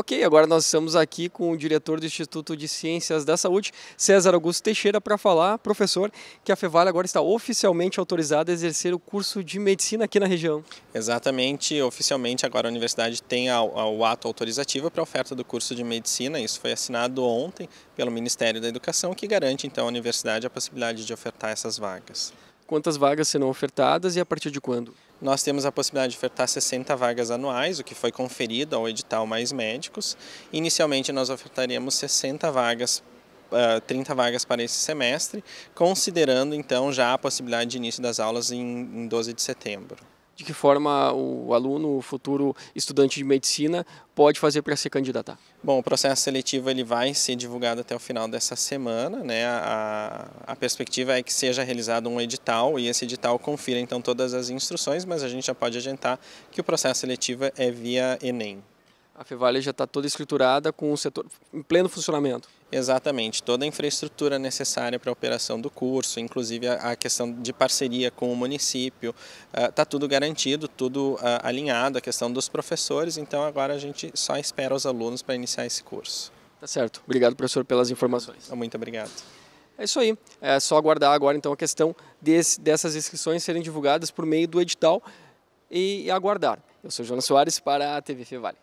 Ok, agora nós estamos aqui com o diretor do Instituto de Ciências da Saúde, César Augusto Teixeira, para falar, professor, que a Feval agora está oficialmente autorizada a exercer o curso de medicina aqui na região. Exatamente, oficialmente agora a universidade tem o ato autorizativo para a oferta do curso de medicina, isso foi assinado ontem pelo Ministério da Educação, que garante então à universidade a possibilidade de ofertar essas vagas. Quantas vagas serão ofertadas e a partir de quando? Nós temos a possibilidade de ofertar 60 vagas anuais, o que foi conferido ao edital Mais Médicos. Inicialmente, nós ofertaríamos 60 vagas 30 ah, vagas para esse semestre, considerando então já a possibilidade de início das aulas em 12 de setembro de que forma o aluno, o futuro estudante de medicina, pode fazer para se candidatar? Bom, o processo seletivo ele vai ser divulgado até o final dessa semana. Né? A, a perspectiva é que seja realizado um edital e esse edital confira então todas as instruções, mas a gente já pode adiantar que o processo seletivo é via Enem. A Fevale já está toda escriturada com o setor em pleno funcionamento. Exatamente, toda a infraestrutura necessária para a operação do curso, inclusive a questão de parceria com o município, está ah, tudo garantido, tudo ah, alinhado, a questão dos professores, então agora a gente só espera os alunos para iniciar esse curso. Tá certo, obrigado professor pelas informações. Ah, muito obrigado. É isso aí. É só aguardar agora então a questão desse, dessas inscrições serem divulgadas por meio do edital e aguardar. Eu sou Jonas Soares para a TV Fevale.